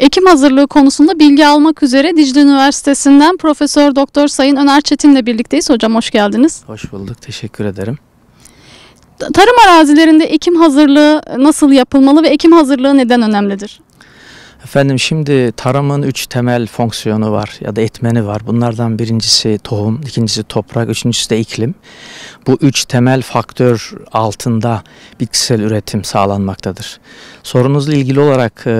Ekim hazırlığı konusunda bilgi almak üzere Dicle Üniversitesi'nden Profesör Doktor Sayın Öner Çetin'le birlikteyiz. Hocam hoş geldiniz. Hoş bulduk. Teşekkür ederim. Tarım arazilerinde ekim hazırlığı nasıl yapılmalı ve ekim hazırlığı neden önemlidir? Efendim şimdi tarımın üç temel fonksiyonu var ya da etmeni var. Bunlardan birincisi tohum, ikincisi toprak, üçüncüsü de iklim. Bu üç temel faktör altında bitkisel üretim sağlanmaktadır. Sorunuzla ilgili olarak e,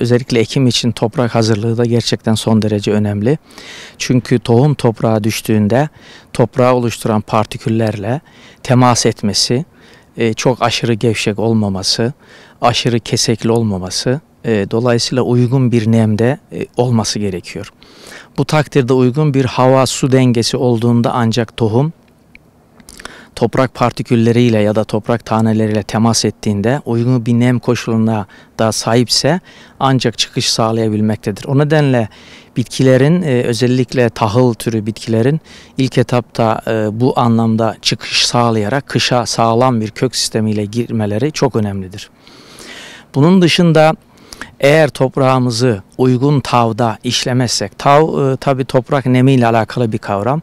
özellikle ekim için toprak hazırlığı da gerçekten son derece önemli. Çünkü tohum toprağa düştüğünde toprağı oluşturan partiküllerle temas etmesi, e, çok aşırı gevşek olmaması, aşırı kesekli olmaması e, dolayısıyla uygun bir nemde e, olması gerekiyor. Bu takdirde uygun bir hava su dengesi olduğunda ancak tohum toprak partikülleriyle ya da toprak taneleriyle temas ettiğinde uygun bir nem koşuluna da sahipse ancak çıkış sağlayabilmektedir. O nedenle bitkilerin e, özellikle tahıl türü bitkilerin ilk etapta e, bu anlamda çıkış sağlayarak kışa sağlam bir kök sistemiyle girmeleri çok önemlidir. Bunun dışında eğer toprağımızı uygun tavda işlemezsek, tav e, tabi toprak nemiyle alakalı bir kavram.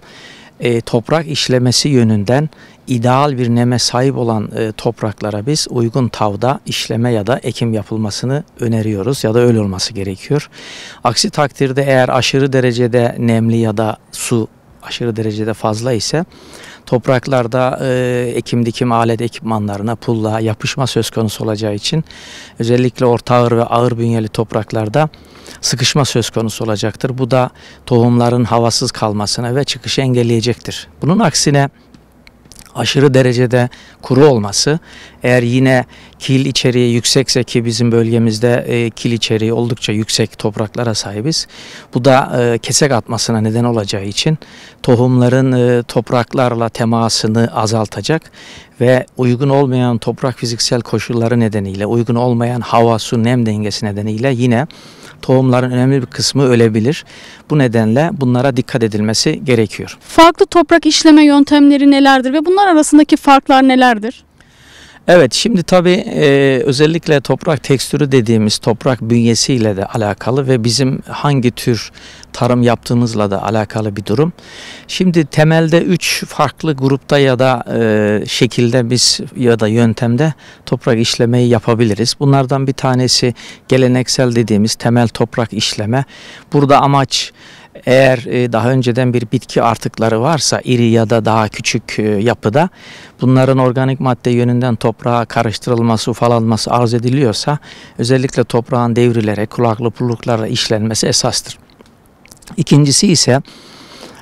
E, toprak işlemesi yönünden ideal bir neme sahip olan e, topraklara biz uygun tavda işleme ya da ekim yapılmasını öneriyoruz ya da öyle olması gerekiyor. Aksi takdirde eğer aşırı derecede nemli ya da su aşırı derecede fazla ise topraklarda e, ekim dikim alet ekipmanlarına pulla yapışma söz konusu olacağı için özellikle orta ağır ve ağır bünyeli topraklarda sıkışma söz konusu olacaktır. Bu da tohumların havasız kalmasına ve çıkışı engelleyecektir. Bunun aksine aşırı derecede kuru olması eğer yine kil içeriği yüksekse ki bizim bölgemizde e, kil içeriği oldukça yüksek topraklara sahibiz. Bu da e, kesek atmasına neden olacağı için tohumların e, topraklarla temasını azaltacak ve uygun olmayan toprak fiziksel koşulları nedeniyle uygun olmayan hava su nem dengesi nedeniyle yine tohumların önemli bir kısmı ölebilir. Bu nedenle bunlara dikkat edilmesi gerekiyor. Farklı toprak işleme yöntemleri nelerdir ve bunlar arasındaki farklar nelerdir? Evet şimdi tabi e, özellikle toprak tekstürü dediğimiz toprak bünyesiyle de alakalı ve bizim hangi tür tarım yaptığımızla da alakalı bir durum. Şimdi temelde üç farklı grupta ya da e, şekilde biz ya da yöntemde toprak işlemeyi yapabiliriz. Bunlardan bir tanesi geleneksel dediğimiz temel toprak işleme. Burada amaç eğer e, daha önceden bir bitki artıkları varsa iri ya da daha küçük e, yapıda bunların organik madde yönünden toprağa karıştırılması, ufalanması arz ediliyorsa özellikle toprağın devrilere, kulaklı pulluklarla işlenmesi esastır. İkincisi ise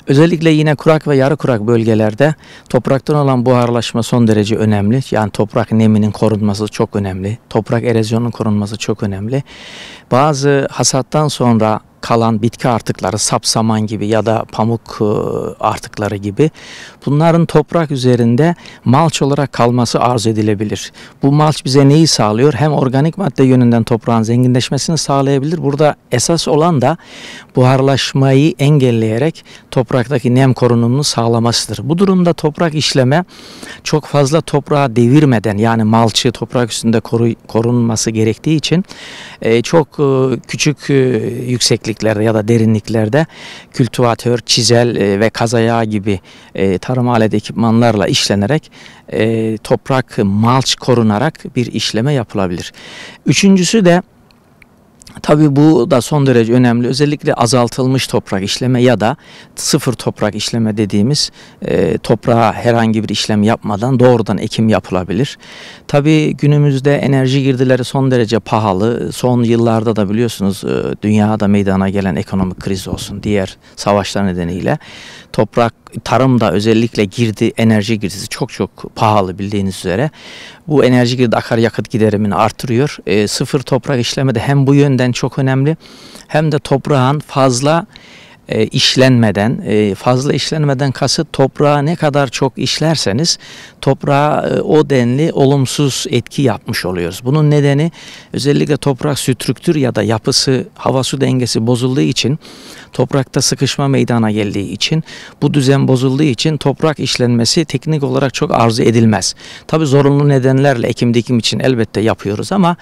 Özellikle yine kurak ve yarı kurak bölgelerde topraktan olan buharlaşma son derece önemli. Yani toprak neminin korunması çok önemli. Toprak erozyonunun korunması çok önemli. Bazı hasattan sonra kalan bitki artıkları, sapsaman gibi ya da pamuk e, artıkları gibi bunların toprak üzerinde malç olarak kalması arzu edilebilir. Bu malç bize neyi sağlıyor? Hem organik madde yönünden toprağın zenginleşmesini sağlayabilir. Burada esas olan da buharlaşmayı engelleyerek topraktaki nem korunumunu sağlamasıdır. Bu durumda toprak işleme çok fazla toprağa devirmeden yani malçı toprak üstünde korunması gerektiği için e, çok e, küçük yüksek yüksekliklerde ya da derinliklerde kültüvatör, çizel e, ve kazaya gibi e, tarım alet ekipmanlarla işlenerek e, toprak malç korunarak bir işleme yapılabilir. Üçüncüsü de Tabii bu da son derece önemli. Özellikle azaltılmış toprak işleme ya da sıfır toprak işleme dediğimiz e, toprağa herhangi bir işlem yapmadan doğrudan ekim yapılabilir. Tabii günümüzde enerji girdileri son derece pahalı. Son yıllarda da biliyorsunuz e, dünyada meydana gelen ekonomik kriz olsun, diğer savaşlar nedeniyle toprak tarımda özellikle girdi enerji girdisi çok çok pahalı bildiğiniz üzere. Bu enerji girdi akaryakıt giderimini artırıyor. E, sıfır toprak işleme de hem bu yönden çok önemli hem de toprağın fazla e, işlenmeden, e, fazla işlenmeden kasıt toprağa ne kadar çok işlerseniz toprağa e, o denli olumsuz etki yapmış oluyoruz. Bunun nedeni özellikle toprak sütrüktür ya da yapısı, hava su dengesi bozulduğu için toprakta sıkışma meydana geldiği için bu düzen bozulduğu için toprak işlenmesi teknik olarak çok arzu edilmez. Tabi zorunlu nedenlerle ekim dikim için elbette yapıyoruz ama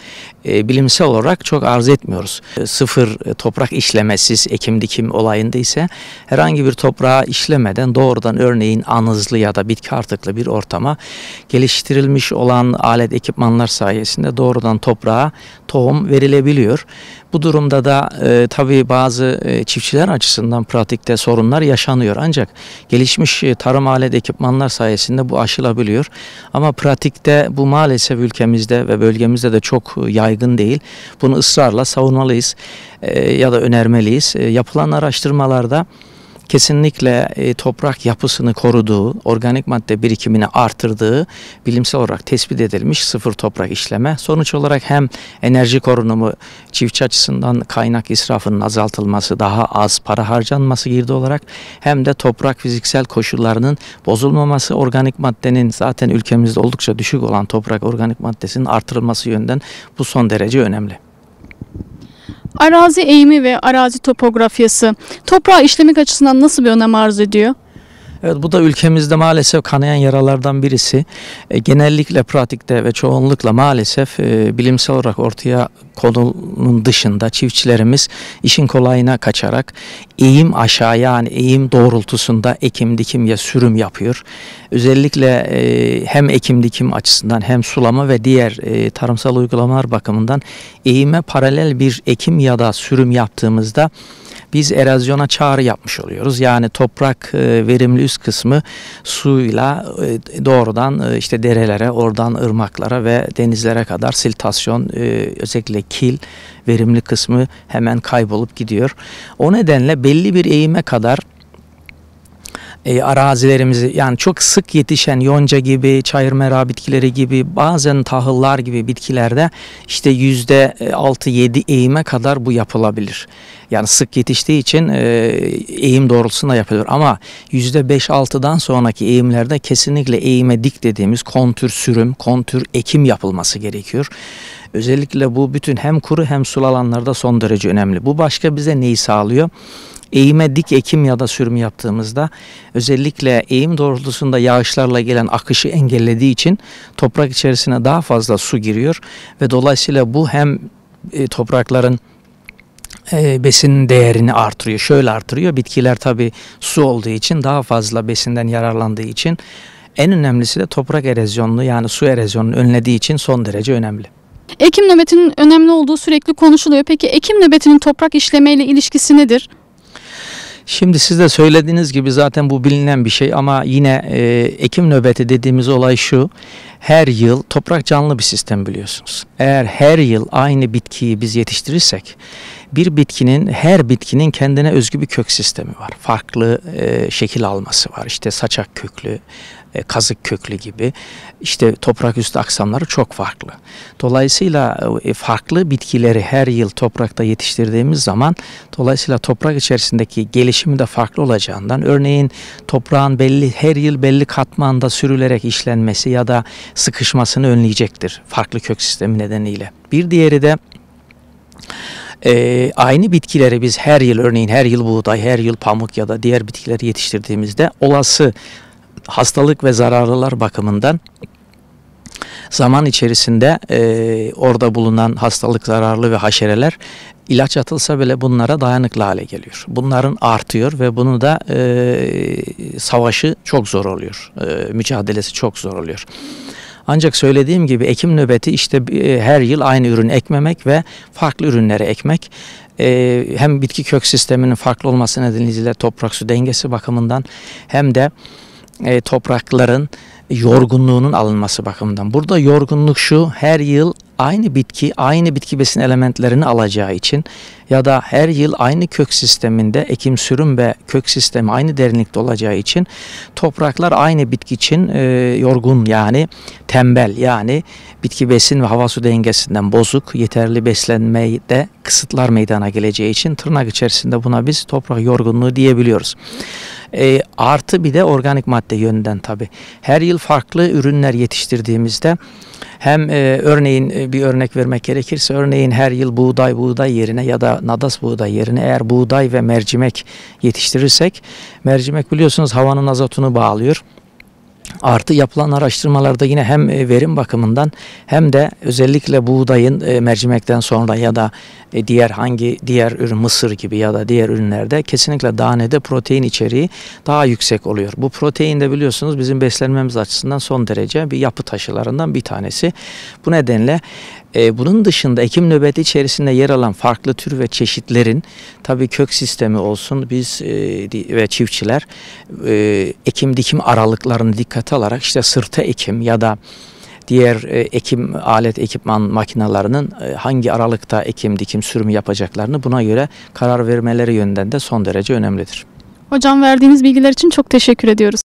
e, bilimsel olarak çok arzu etmiyoruz. E, sıfır e, toprak işlemesiz ekim dikim olayında döneminde ise herhangi bir toprağa işlemeden doğrudan örneğin anızlı ya da bitki artıklı bir ortama geliştirilmiş olan alet ekipmanlar sayesinde doğrudan toprağa tohum verilebiliyor. Bu durumda da e, tabii bazı e, çiftçiler açısından pratikte sorunlar yaşanıyor. Ancak gelişmiş e, tarım alet ekipmanlar sayesinde bu aşılabiliyor. Ama pratikte bu maalesef ülkemizde ve bölgemizde de çok e, yaygın değil. Bunu ısrarla savunmalıyız e, ya da önermeliyiz. E, yapılan araştırma çalışmalarda kesinlikle e, toprak yapısını koruduğu, organik madde birikimini artırdığı bilimsel olarak tespit edilmiş sıfır toprak işleme. Sonuç olarak hem enerji korunumu, çiftçi açısından kaynak israfının azaltılması, daha az para harcanması girdi olarak hem de toprak fiziksel koşullarının bozulmaması, organik maddenin zaten ülkemizde oldukça düşük olan toprak organik maddesinin artırılması yönden bu son derece önemli. Arazi eğimi ve arazi topografyası toprağı işlemek açısından nasıl bir önem arz ediyor? Evet bu da ülkemizde maalesef kanayan yaralardan birisi. E, genellikle pratikte ve çoğunlukla maalesef e, bilimsel olarak ortaya konunun dışında çiftçilerimiz işin kolayına kaçarak eğim aşağı yani eğim doğrultusunda ekim dikim ya sürüm yapıyor. Özellikle e, hem ekim dikim açısından hem sulama ve diğer e, tarımsal uygulamalar bakımından eğime paralel bir ekim ya da sürüm yaptığımızda biz erozyona çağrı yapmış oluyoruz. Yani toprak e, verimli üst kısmı suyla e, doğrudan e, işte derelere, oradan ırmaklara ve denizlere kadar siltasyon e, özellikle kil verimli kısmı hemen kaybolup gidiyor. O nedenle belli bir eğime kadar e, arazilerimizi yani çok sık yetişen yonca gibi, çayır çayırmera bitkileri gibi bazen tahıllar gibi bitkilerde işte yüzde 6-7 e, eğime kadar bu yapılabilir. Yani sık yetiştiği için e, eğim doğrultusunda yapılır ama yüzde 5-6'dan sonraki eğimlerde kesinlikle eğime dik dediğimiz kontür sürüm, kontür ekim yapılması gerekiyor. Özellikle bu bütün hem kuru hem sul alanlarda son derece önemli. Bu başka bize neyi sağlıyor? eğime dik ekim ya da sürüm yaptığımızda özellikle eğim doğrultusunda yağışlarla gelen akışı engellediği için toprak içerisine daha fazla su giriyor ve dolayısıyla bu hem e, toprakların e, besin değerini artırıyor. Şöyle artırıyor. Bitkiler tabi su olduğu için daha fazla besinden yararlandığı için en önemlisi de toprak erozyonunu yani su erozyonunu önlediği için son derece önemli. Ekim nöbetinin önemli olduğu sürekli konuşuluyor. Peki ekim nöbetinin toprak işlemeyle ilişkisi nedir? Şimdi siz de söylediğiniz gibi zaten bu bilinen bir şey ama yine e, ekim nöbeti dediğimiz olay şu. Her yıl toprak canlı bir sistem biliyorsunuz. Eğer her yıl aynı bitkiyi biz yetiştirirsek bir bitkinin her bitkinin kendine özgü bir kök sistemi var. Farklı e, şekil alması var. İşte saçak köklü, e, kazık köklü gibi işte toprak üstü aksamları çok farklı. Dolayısıyla e, farklı bitkileri her yıl toprakta yetiştirdiğimiz zaman dolayısıyla toprak içerisindeki gelişimi de farklı olacağından örneğin toprağın belli her yıl belli katmanda sürülerek işlenmesi ya da sıkışmasını önleyecektir farklı kök sistemi nedeniyle. Bir diğeri de e, aynı bitkileri biz her yıl örneğin her yıl buğday, her yıl pamuk ya da diğer bitkileri yetiştirdiğimizde olası hastalık ve zararlılar bakımından zaman içerisinde e, orada bulunan hastalık zararlı ve haşereler ilaç atılsa bile bunlara dayanıklı hale geliyor. Bunların artıyor ve bunu da e, savaşı çok zor oluyor. E, mücadelesi çok zor oluyor. Ancak söylediğim gibi ekim nöbeti işte e, her yıl aynı ürün ekmemek ve farklı ürünleri ekmek. Ee, hem bitki kök sisteminin farklı olması nedeniyle toprak su dengesi bakımından hem de e, toprakların yorgunluğunun alınması bakımından. Burada yorgunluk şu her yıl aynı bitki aynı bitki besin elementlerini alacağı için ya da her yıl aynı kök sisteminde ekim sürüm ve kök sistemi aynı derinlikte olacağı için topraklar aynı bitki için e, yorgun yani tembel yani bitki besin ve hava su dengesinden bozuk yeterli beslenmeyi de kısıtlar meydana geleceği için tırnak içerisinde buna biz toprak yorgunluğu diyebiliyoruz. E, artı bir de organik madde yönden tabii. Her yıl farklı ürünler yetiştirdiğimizde hem e, örneğin e, bir örnek vermek gerekirse örneğin her yıl buğday buğday yerine ya da nadas buğday yerine eğer buğday ve mercimek yetiştirirsek mercimek biliyorsunuz havanın azotunu bağlıyor. Artı yapılan araştırmalarda yine hem e, verim bakımından hem de özellikle buğdayın e, mercimekten sonra ya da e, diğer hangi diğer ürün mısır gibi ya da diğer ürünlerde kesinlikle danede protein içeriği daha yüksek oluyor. Bu protein de biliyorsunuz bizim beslenmemiz açısından son derece bir yapı taşılarından bir tanesi. Bu nedenle e, bunun dışında ekim nöbeti içerisinde yer alan farklı tür ve çeşitlerin tabii kök sistemi olsun biz e, ve çiftçiler e, ekim dikim aralıklarını dikkate alarak işte sırta ekim ya da diğer e, ekim alet ekipman makinalarının e, hangi aralıkta ekim dikim sürümü yapacaklarını buna göre karar vermeleri yönden de son derece önemlidir. Hocam verdiğiniz bilgiler için çok teşekkür ediyoruz.